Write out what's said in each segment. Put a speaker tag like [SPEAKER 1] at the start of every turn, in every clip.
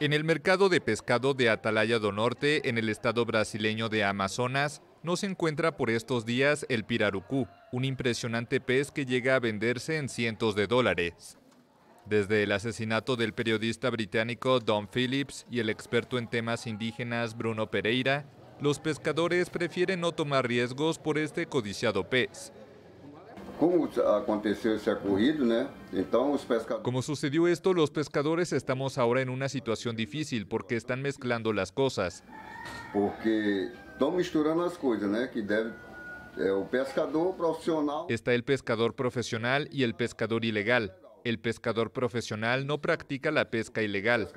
[SPEAKER 1] En el mercado de pescado de Atalaya do Norte, en el estado brasileño de Amazonas, no se encuentra por estos días el pirarucú, un impresionante pez que llega a venderse en cientos de dólares. Desde el asesinato del periodista británico Don Phillips y el experto en temas indígenas Bruno Pereira, los pescadores prefieren no tomar riesgos por este codiciado pez, como sucedió esto, los pescadores estamos ahora en una situación difícil porque están mezclando las cosas. Está el pescador profesional y el pescador ilegal. El pescador profesional no practica la pesca ilegal.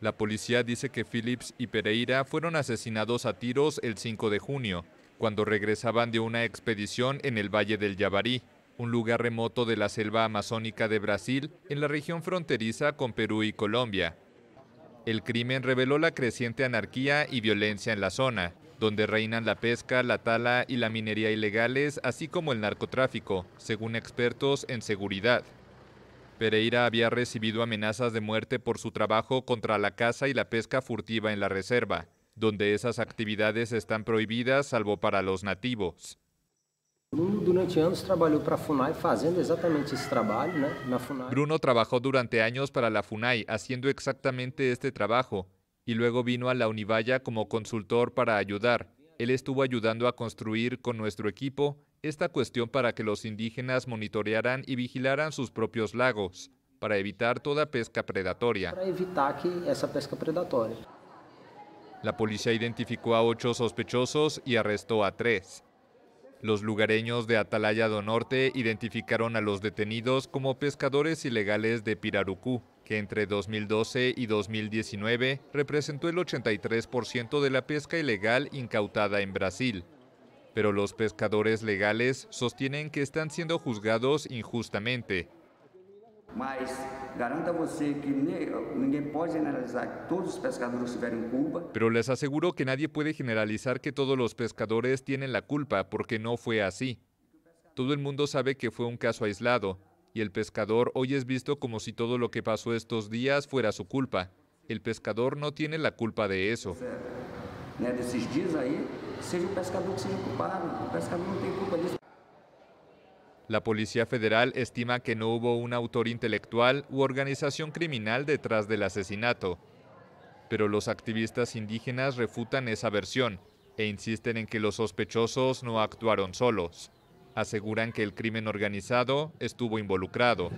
[SPEAKER 1] La policía dice que Phillips y Pereira fueron asesinados a tiros el 5 de junio cuando regresaban de una expedición en el Valle del Yabarí, un lugar remoto de la selva amazónica de Brasil, en la región fronteriza con Perú y Colombia. El crimen reveló la creciente anarquía y violencia en la zona, donde reinan la pesca, la tala y la minería ilegales, así como el narcotráfico, según expertos en seguridad. Pereira había recibido amenazas de muerte por su trabajo contra la caza y la pesca furtiva en la reserva donde esas actividades están prohibidas salvo para los nativos. Bruno trabajó durante años para la FUNAI haciendo exactamente este trabajo y luego vino a la Univaya como consultor para ayudar. Él estuvo ayudando a construir con nuestro equipo esta cuestión para que los indígenas monitorearan y vigilaran sus propios lagos para evitar toda pesca predatoria.
[SPEAKER 2] pesca predatoria.
[SPEAKER 1] La policía identificó a ocho sospechosos y arrestó a tres. Los lugareños de Atalaya do Norte identificaron a los detenidos como pescadores ilegales de Pirarucú, que entre 2012 y 2019 representó el 83% de la pesca ilegal incautada en Brasil. Pero los pescadores legales sostienen que están siendo juzgados injustamente pero les aseguro que nadie puede generalizar que todos los pescadores tienen la culpa porque no fue así. Todo el mundo sabe que fue un caso aislado y el pescador hoy es visto como si todo lo que pasó estos días fuera su culpa. El pescador no tiene la culpa de eso.
[SPEAKER 2] pescador pescador culpa
[SPEAKER 1] la Policía Federal estima que no hubo un autor intelectual u organización criminal detrás del asesinato. Pero los activistas indígenas refutan esa versión e insisten en que los sospechosos no actuaron solos. Aseguran que el crimen organizado estuvo involucrado.